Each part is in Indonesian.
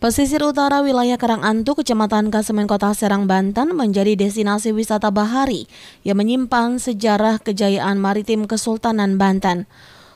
Pesisir utara wilayah Karangantu, Kecamatan Kasemen Kota Serang, Banten menjadi destinasi wisata bahari yang menyimpan sejarah kejayaan maritim Kesultanan Banten.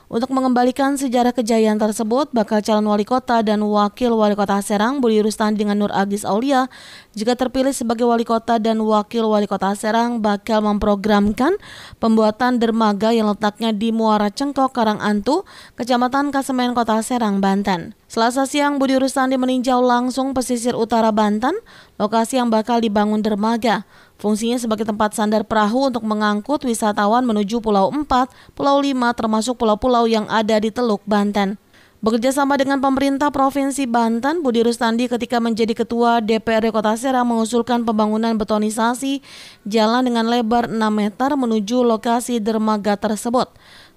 Untuk mengembalikan sejarah kejayaan tersebut, bakal calon wali kota dan wakil wali kota Serang Budi Rustan dengan Nur Agis Aulia, jika terpilih sebagai wali kota dan wakil wali kota Serang bakal memprogramkan pembuatan dermaga yang letaknya di Muara Cengkok Karangantu, Kecamatan Kasemen Kota Serang, Banten. Selasa siang, Budi Rustandi meninjau langsung pesisir utara Banten, lokasi yang bakal dibangun dermaga. Fungsinya sebagai tempat sandar perahu untuk mengangkut wisatawan menuju Pulau 4, Pulau 5 termasuk pulau-pulau yang ada di Teluk Banten. Bekerja sama dengan pemerintah Provinsi Banten, Budi Rustandi ketika menjadi ketua DPRD Kota Serang mengusulkan pembangunan betonisasi jalan dengan lebar 6 meter menuju lokasi dermaga tersebut,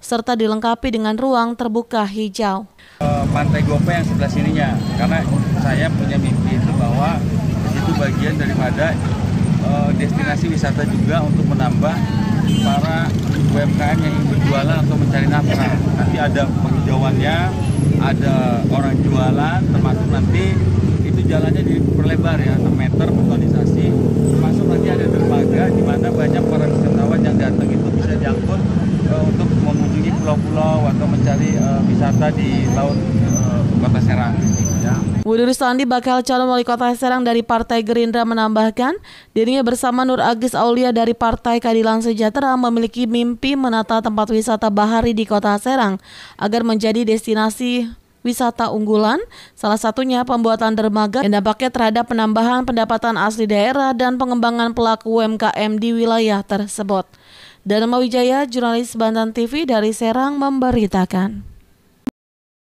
serta dilengkapi dengan ruang terbuka hijau. Eh, Pantai Gope yang sebelah sininya, karena saya punya mimpi itu bahwa itu bagian daripada Eh, destinasi wisata juga untuk menambah para UMKM yang berjualan atau mencari nafkah. Nanti ada penghijauannya, ada orang jualan, termasuk nanti itu jalannya diperlebar ya, 6 meter, betonisasi, termasuk nanti ada dermaga di mana banyak para wisatawan yang datang itu bisa diangkut uh, untuk mengunjungi pulau-pulau atau mencari uh, wisata di laut uh, Kota Serang. Wuduri Sandi bakal calon wali kota Serang dari Partai Gerindra menambahkan, dirinya bersama Nur Agis Aulia dari Partai Keadilan Sejahtera memiliki mimpi menata tempat wisata bahari di kota Serang agar menjadi destinasi wisata unggulan, salah satunya pembuatan dermaga yang dampaknya terhadap penambahan pendapatan asli daerah dan pengembangan pelaku UMKM di wilayah tersebut. Dharma Wijaya, jurnalis Bantan TV dari Serang memberitakan.